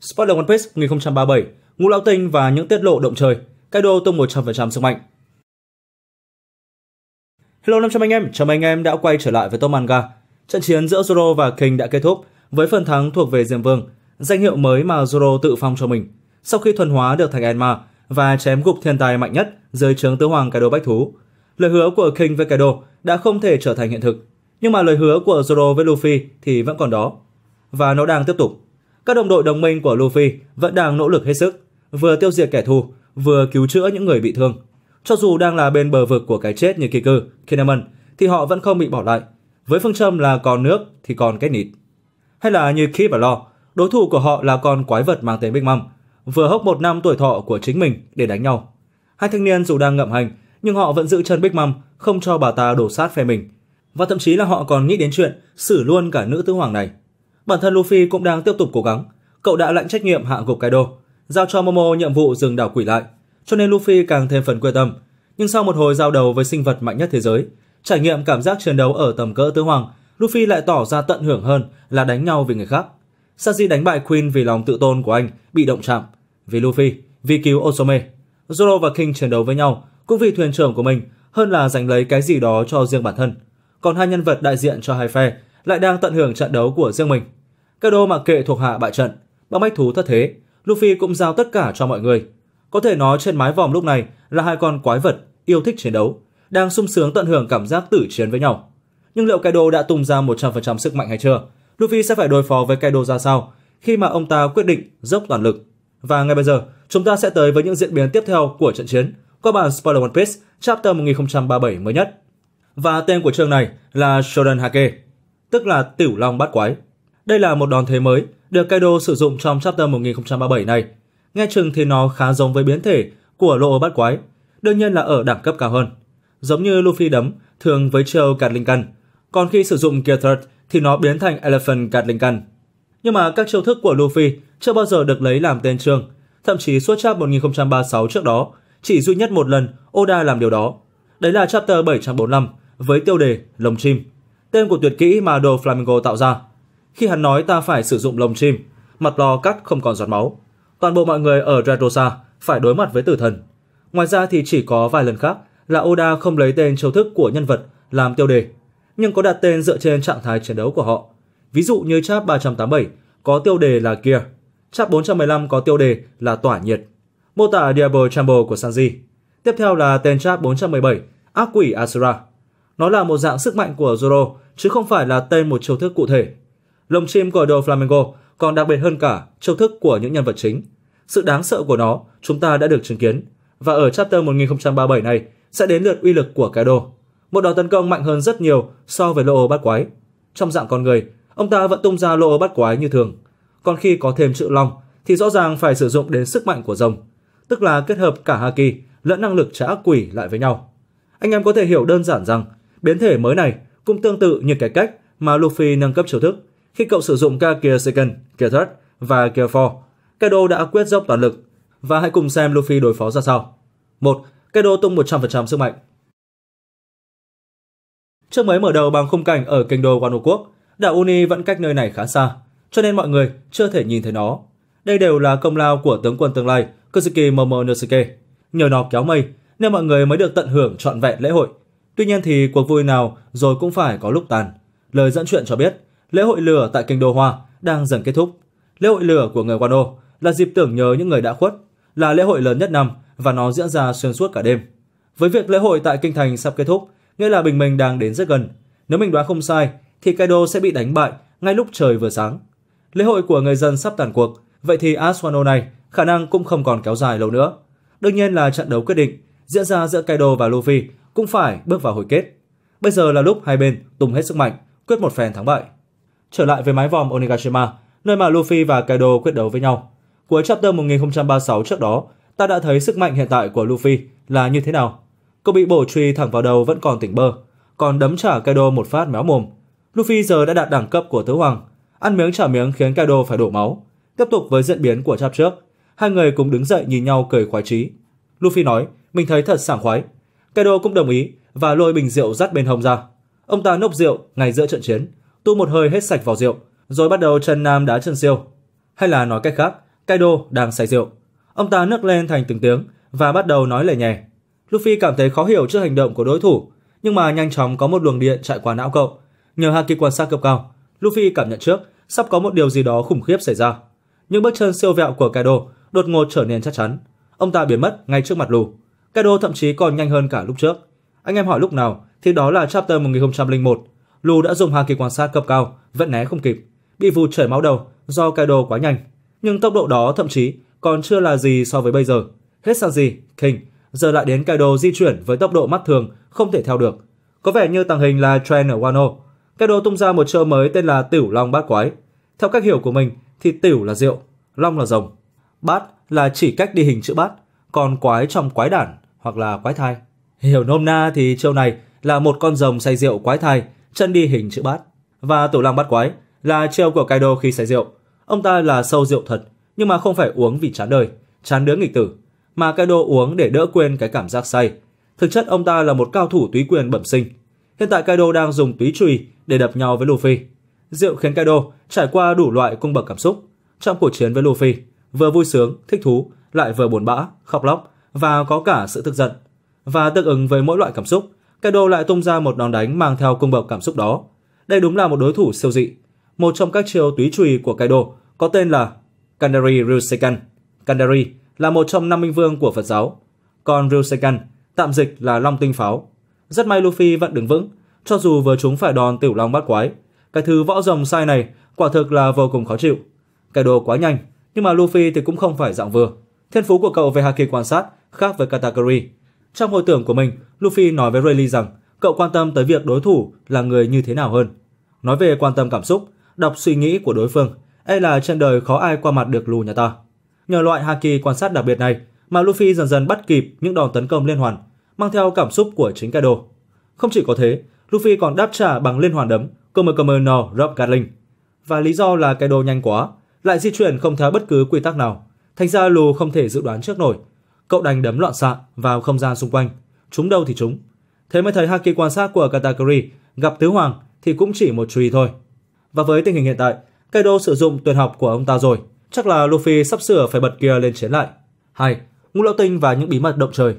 Spoiler One Piece 1037, Ngũ Lão Tinh và những tiết lộ động trời, Kaido tung 100% sức mạnh. Hello 500 anh em, chào mừng anh em đã quay trở lại với Top Manga. Trận chiến giữa Zoro và King đã kết thúc với phần thắng thuộc về Diêm Vương, danh hiệu mới mà Zoro tự phong cho mình. Sau khi thuần hóa được thành Enma và chém gục thiên tài mạnh nhất dưới trướng tứ hoàng Kaido Bách Thú, lời hứa của King với Kaido đã không thể trở thành hiện thực. Nhưng mà lời hứa của Zoro với Luffy thì vẫn còn đó. Và nó đang tiếp tục các đồng đội đồng minh của Luffy vẫn đang nỗ lực hết sức, vừa tiêu diệt kẻ thù, vừa cứu chữa những người bị thương. Cho dù đang là bên bờ vực của cái chết như Kiku, Kinemon, thì họ vẫn không bị bỏ lại. Với phương châm là còn nước thì còn cái nịt. Hay là như Kip và Lo, đối thủ của họ là con quái vật mang tên Big Mom, vừa hốc một năm tuổi thọ của chính mình để đánh nhau. Hai thanh niên dù đang ngậm hành, nhưng họ vẫn giữ chân Big Mom, không cho bà ta đổ sát phe mình. Và thậm chí là họ còn nghĩ đến chuyện xử luôn cả nữ tứ hoàng này. Bản thân Luffy cũng đang tiếp tục cố gắng. Cậu đã lãnh trách nhiệm hạ gục Kaido, giao cho Momo nhiệm vụ dừng đảo quỷ lại, cho nên Luffy càng thêm phần quyết tâm. Nhưng sau một hồi giao đầu với sinh vật mạnh nhất thế giới, trải nghiệm cảm giác chiến đấu ở tầm cỡ tứ hoàng, Luffy lại tỏ ra tận hưởng hơn là đánh nhau vì người khác. Sanji đánh bại Queen vì lòng tự tôn của anh bị động chạm, vì Luffy, vì cứu Osome. Zoro và King chiến đấu với nhau cũng vì thuyền trưởng của mình hơn là giành lấy cái gì đó cho riêng bản thân. Còn hai nhân vật đại diện cho hai phe lại đang tận hưởng trận đấu của riêng mình. Cái đô mặc kệ thuộc hạ bại trận, bằng bách thú thất thế, Luffy cũng giao tất cả cho mọi người. Có thể nói trên mái vòm lúc này là hai con quái vật yêu thích chiến đấu, đang sung sướng tận hưởng cảm giác tử chiến với nhau. Nhưng liệu Kaido đã tung ra 100% sức mạnh hay chưa? Luffy sẽ phải đối phó với Kaido ra sao khi mà ông ta quyết định dốc toàn lực? Và ngay bây giờ, chúng ta sẽ tới với những diễn biến tiếp theo của trận chiến qua bản spoiler One Piece chapter 1037 mới nhất. Và tên của chương này là Shodan Hake tức là Tiểu Long Bát Quái. Đây là một đòn thế mới được Kaido sử dụng trong chapter 1037 này. Nghe chừng thì nó khá giống với biến thể của lỗ bát quái, đương nhiên là ở đẳng cấp cao hơn. Giống như Luffy đấm thường với chiêu gun, còn khi sử dụng Gear Third thì nó biến thành Elephant gun. Nhưng mà các chiêu thức của Luffy chưa bao giờ được lấy làm tên chương, thậm chí suốt chap 1036 trước đó, chỉ duy nhất một lần Oda làm điều đó. Đấy là chapter 745 với tiêu đề Lồng chim tên của tuyệt kỹ mà đồ Flamingo tạo ra. Khi hắn nói ta phải sử dụng lồng chim, mặt lò cắt không còn giọt máu. Toàn bộ mọi người ở Radosa phải đối mặt với tử thần. Ngoài ra thì chỉ có vài lần khác là Oda không lấy tên châu thức của nhân vật làm tiêu đề, nhưng có đặt tên dựa trên trạng thái chiến đấu của họ. Ví dụ như chap 387 có tiêu đề là kia, chap 415 có tiêu đề là Tỏa nhiệt. Mô tả Diablo Chamber của Sanji. Tiếp theo là tên chap 417, Ác quỷ Asura. Nó là một dạng sức mạnh của Zoro, chứ không phải là tên một chiêu thức cụ thể. Lồng chim của đồ Flamengo còn đặc biệt hơn cả chiêu thức của những nhân vật chính. Sự đáng sợ của nó chúng ta đã được chứng kiến. Và ở chapter 1037 này sẽ đến lượt uy lực của cái đồ. Một đòn tấn công mạnh hơn rất nhiều so với lô bát quái. Trong dạng con người, ông ta vẫn tung ra lô bát quái như thường. Còn khi có thêm chữ long thì rõ ràng phải sử dụng đến sức mạnh của rồng, tức là kết hợp cả haki lẫn năng lực trả ác quỷ lại với nhau. Anh em có thể hiểu đơn giản rằng Biến thể mới này cũng tương tự như cái cách mà Luffy nâng cấp chiêu thức khi cậu sử dụng cả Gear Second, Gear Third và Gear 4. Kaido đã quyết dốc toàn lực và hãy cùng xem Luffy đối phó ra sao. 1. Kaido tung 100% sức mạnh Trước mới mở đầu bằng khung cảnh ở kinh đô Wano Quốc, đảo Uni vẫn cách nơi này khá xa, cho nên mọi người chưa thể nhìn thấy nó. Đây đều là công lao của tướng quân tương lai Kuzuki Momonosuke. Nhờ nó kéo mây, nên mọi người mới được tận hưởng trọn vẹn lễ hội Tuy nhiên thì cuộc vui nào rồi cũng phải có lúc tàn. Lời dẫn chuyện cho biết, lễ hội lửa tại kinh đô Hoa đang dần kết thúc. Lễ hội lửa của người Wano là dịp tưởng nhớ những người đã khuất, là lễ hội lớn nhất năm và nó diễn ra xuyên suốt cả đêm. Với việc lễ hội tại kinh thành sắp kết thúc, nghĩa là bình minh đang đến rất gần. Nếu mình đoán không sai, thì Kaido sẽ bị đánh bại ngay lúc trời vừa sáng. Lễ hội của người dân sắp tàn cuộc, vậy thì Aswano này khả năng cũng không còn kéo dài lâu nữa. Đương nhiên là trận đấu quyết định diễn ra giữa Kaido và Luffy cũng phải bước vào hồi kết. Bây giờ là lúc hai bên tung hết sức mạnh, quyết một phen thắng bại. Trở lại với mái vòm Onigashima, nơi mà Luffy và Kaido quyết đấu với nhau. Cuối chapter 1036 trước đó, ta đã thấy sức mạnh hiện tại của Luffy là như thế nào. Cậu bị bổ truy thẳng vào đầu vẫn còn tỉnh bơ, còn đấm trả Kaido một phát méo mồm. Luffy giờ đã đạt đẳng cấp của tứ hoàng, ăn miếng trả miếng khiến Kaido phải đổ máu. Tiếp tục với diễn biến của chap trước, hai người cùng đứng dậy nhìn nhau cười khoái trí. Luffy nói, mình thấy thật sảng khoái, Kaido cũng đồng ý và lôi bình rượu dắt bên hông ra. Ông ta nốc rượu ngay giữa trận chiến, tu một hơi hết sạch vào rượu, rồi bắt đầu chân nam đá chân siêu. Hay là nói cách khác, Kaido đang say rượu. Ông ta nước lên thành từng tiếng và bắt đầu nói lẻ nhè. Luffy cảm thấy khó hiểu trước hành động của đối thủ, nhưng mà nhanh chóng có một luồng điện chạy qua não cậu. Nhờ haki quan sát cấp cao, Luffy cảm nhận trước sắp có một điều gì đó khủng khiếp xảy ra. Những bước chân siêu vẹo của Kaido đột ngột trở nên chắc chắn. Ông ta biến mất ngay trước mặt Lù. Kaido thậm chí còn nhanh hơn cả lúc trước. Anh em hỏi lúc nào thì đó là chapter 1001. Lu đã dùng hàng kỳ quan sát cấp cao, vẫn né không kịp, bị vụt trời máu đầu do Kaido quá nhanh. Nhưng tốc độ đó thậm chí còn chưa là gì so với bây giờ. Hết sang gì, King, giờ lại đến Kaido di chuyển với tốc độ mắt thường không thể theo được. Có vẻ như tàng hình là trend ở Wano. Kaido tung ra một chiêu mới tên là Tiểu Long Bát Quái. Theo cách hiểu của mình thì tiểu là rượu, long là rồng, bát là chỉ cách đi hình chữ bát con quái trong quái đản hoặc là quái thai. Hiểu nôm na thì chiêu này là một con rồng say rượu quái thai, chân đi hình chữ bát. Và tổ lang bát quái là chiêu của Kaido khi say rượu. Ông ta là sâu rượu thật, nhưng mà không phải uống vì chán đời, chán đứa nghịch tử, mà Kaido uống để đỡ quên cái cảm giác say. Thực chất ông ta là một cao thủ túy quyền bẩm sinh. Hiện tại Kaido đang dùng túy chùy để đập nhau với Luffy. Rượu khiến Kaido trải qua đủ loại cung bậc cảm xúc. Trong cuộc chiến với Luffy, vừa vui sướng, thích thú, lại vừa buồn bã, khóc lóc và có cả sự tức giận. Và tương ứng với mỗi loại cảm xúc, Kaido lại tung ra một đòn đánh mang theo cung bậc cảm xúc đó. Đây đúng là một đối thủ siêu dị. Một trong các chiêu túy chùy của Kaido có tên là Kandari Ryusekan. Kandari là một trong năm minh vương của Phật giáo. Còn Ryusekan, tạm dịch là long tinh pháo. Rất may Luffy vẫn đứng vững, cho dù vừa chúng phải đòn tiểu long bát quái. Cái thứ võ rồng sai này quả thực là vô cùng khó chịu. Kaido quá nhanh, nhưng mà Luffy thì cũng không phải dạng vừa. Thiên phú của cậu về haki quan sát khác với Katakuri. Trong hồi tưởng của mình, Luffy nói với Rayleigh rằng cậu quan tâm tới việc đối thủ là người như thế nào hơn. Nói về quan tâm cảm xúc, đọc suy nghĩ của đối phương, e là trên đời khó ai qua mặt được lù nhà ta. Nhờ loại haki quan sát đặc biệt này mà Luffy dần dần bắt kịp những đòn tấn công liên hoàn, mang theo cảm xúc của chính Kaido. Không chỉ có thế, Luffy còn đáp trả bằng liên hoàn đấm Comer Comer No Rob Gatling. Và lý do là Kaido nhanh quá, lại di chuyển không theo bất cứ quy tắc nào. Thành ra Lù không thể dự đoán trước nổi. Cậu đành đấm loạn xạ vào không gian xung quanh. Trúng đâu thì trúng. Thế mới thấy haki quan sát của Katakuri gặp Tứ Hoàng thì cũng chỉ một chùy thôi. Và với tình hình hiện tại, Kaido sử dụng tuyệt học của ông ta rồi. Chắc là Luffy sắp sửa phải bật kia lên chiến lại. hay, Ngũ Lão Tinh và những bí mật động trời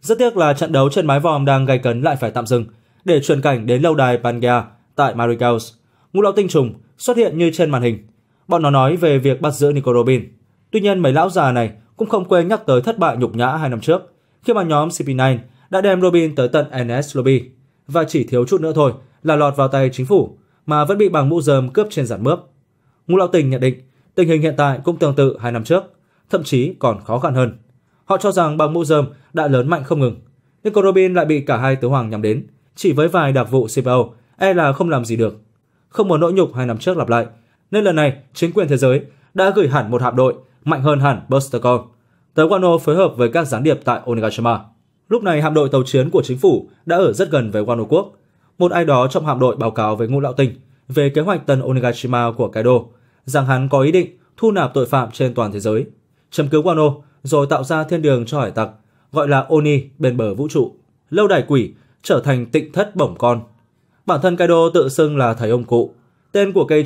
Rất tiếc là trận đấu trên mái vòm đang gay cấn lại phải tạm dừng để chuyển cảnh đến lâu đài Pangea tại Marigold. Ngũ Lão Tinh trùng xuất hiện như trên màn hình, Bọn nó nói về việc bắt giữ Nico Robin. Tuy nhiên mấy lão già này cũng không quên nhắc tới thất bại nhục nhã hai năm trước, khi mà nhóm CP9 đã đem Robin tới tận NS Lobby và chỉ thiếu chút nữa thôi là lọt vào tay chính phủ mà vẫn bị bằng mũ dơm cướp trên giản mướp. Ngũ Lão Tình nhận định tình hình hiện tại cũng tương tự hai năm trước, thậm chí còn khó khăn hơn. Họ cho rằng bằng mũ dơm đã lớn mạnh không ngừng, nhưng còn Robin lại bị cả hai tứ hoàng nhắm đến, chỉ với vài đặc vụ CPO e là không làm gì được. Không muốn nỗi nhục hai năm trước lặp lại, nên lần này chính quyền thế giới đã gửi hẳn một hạm đội mạnh hơn hẳn Bustercon tới Wano phối hợp với các gián điệp tại Onigashima. Lúc này hạm đội tàu chiến của chính phủ đã ở rất gần với Wano quốc. Một ai đó trong hạm đội báo cáo với ngũ lão tinh về kế hoạch tân Onigashima của Kaido rằng hắn có ý định thu nạp tội phạm trên toàn thế giới, châm cứu Wano rồi tạo ra thiên đường cho hải tặc gọi là Oni bên bờ vũ trụ. Lâu đài quỷ trở thành tịnh thất bổng con. Bản thân Kaido tự xưng là thầy ông cụ. Tên của cây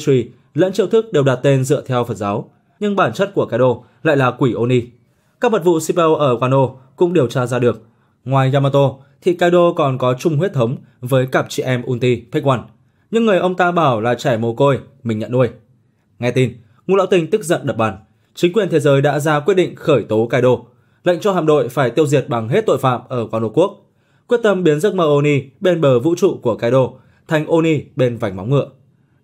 lẫn chiêu thức đều đặt tên dựa theo Phật giáo, nhưng bản chất của cái đồ lại là quỷ Oni. Các vật vụ Sipel ở Wano cũng điều tra ra được. Ngoài Yamato, thì Kaido còn có chung huyết thống với cặp chị em Unti, Fake One. Nhưng người ông ta bảo là trẻ mồ côi, mình nhận nuôi. Nghe tin, Ngũ Lão Tình tức giận đập bàn. Chính quyền thế giới đã ra quyết định khởi tố Kaido, lệnh cho hạm đội phải tiêu diệt bằng hết tội phạm ở Wano Quốc. Quyết tâm biến giấc mơ Oni bên bờ vũ trụ của Kaido thành Oni bên vành móng ngựa.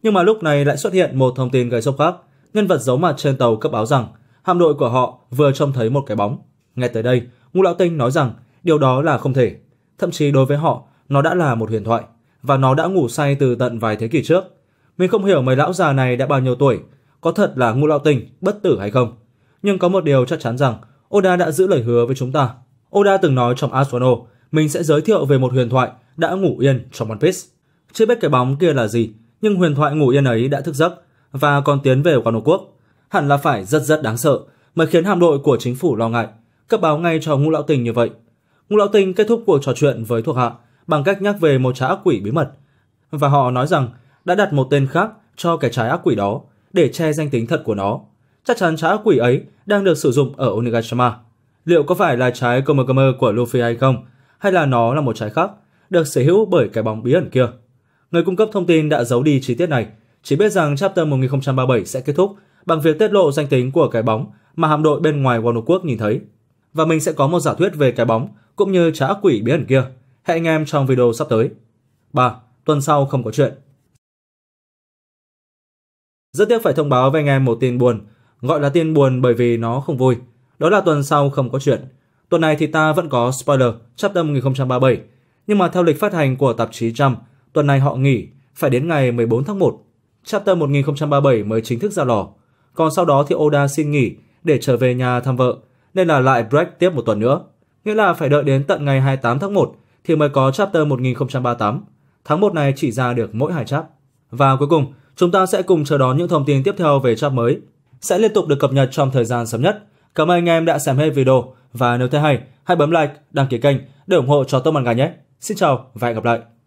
Nhưng mà lúc này lại xuất hiện một thông tin gây sốc khác. Nhân vật giấu mặt trên tàu cấp báo rằng hạm đội của họ vừa trông thấy một cái bóng. Nghe tới đây, Ngũ Lão Tinh nói rằng điều đó là không thể. Thậm chí đối với họ, nó đã là một huyền thoại và nó đã ngủ say từ tận vài thế kỷ trước. Mình không hiểu mấy lão già này đã bao nhiêu tuổi, có thật là Ngũ Lão Tinh bất tử hay không. Nhưng có một điều chắc chắn rằng Oda đã giữ lời hứa với chúng ta. Oda từng nói trong Astrono, mình sẽ giới thiệu về một huyền thoại đã ngủ yên trong One Piece. Chưa biết cái bóng kia là gì, nhưng huyền thoại ngủ yên ấy đã thức giấc và còn tiến về Quan Hồ Quốc. Hẳn là phải rất rất đáng sợ mới khiến hạm đội của chính phủ lo ngại, cấp báo ngay cho ngũ lão tình như vậy. Ngũ lão tình kết thúc cuộc trò chuyện với thuộc hạ bằng cách nhắc về một trái ác quỷ bí mật. Và họ nói rằng đã đặt một tên khác cho cái trái ác quỷ đó để che danh tính thật của nó. Chắc chắn trái ác quỷ ấy đang được sử dụng ở Onigashima. Liệu có phải là trái Komokomo của Luffy hay không? Hay là nó là một trái khác, được sở hữu bởi cái bóng bí ẩn kia? Người cung cấp thông tin đã giấu đi chi tiết này, chỉ biết rằng chapter 1037 sẽ kết thúc bằng việc tiết lộ danh tính của cái bóng mà hạm đội bên ngoài Wano Quốc nhìn thấy. Và mình sẽ có một giả thuyết về cái bóng cũng như trả ác quỷ bí ẩn kia. Hẹn anh em trong video sắp tới. 3. Tuần sau không có chuyện. Rất tiếc phải thông báo với anh em một tin buồn, gọi là tin buồn bởi vì nó không vui. Đó là tuần sau không có chuyện. Tuần này thì ta vẫn có spoiler chapter 1037, nhưng mà theo lịch phát hành của tạp chí Jump Tuần này họ nghỉ, phải đến ngày 14 tháng 1, Chapter 1037 mới chính thức ra lò. Còn sau đó thì Oda xin nghỉ để trở về nhà thăm vợ, nên là lại break tiếp một tuần nữa. Nghĩa là phải đợi đến tận ngày 28 tháng 1 thì mới có Chapter 1038. Tháng 1 này chỉ ra được mỗi hai chap. Và cuối cùng, chúng ta sẽ cùng chờ đón những thông tin tiếp theo về chap mới. Sẽ liên tục được cập nhật trong thời gian sớm nhất. Cảm ơn anh em đã xem hết video và nếu thấy hay, hãy bấm like, đăng ký kênh để ủng hộ cho Tâm Màn Gà nhé. Xin chào và hẹn gặp lại.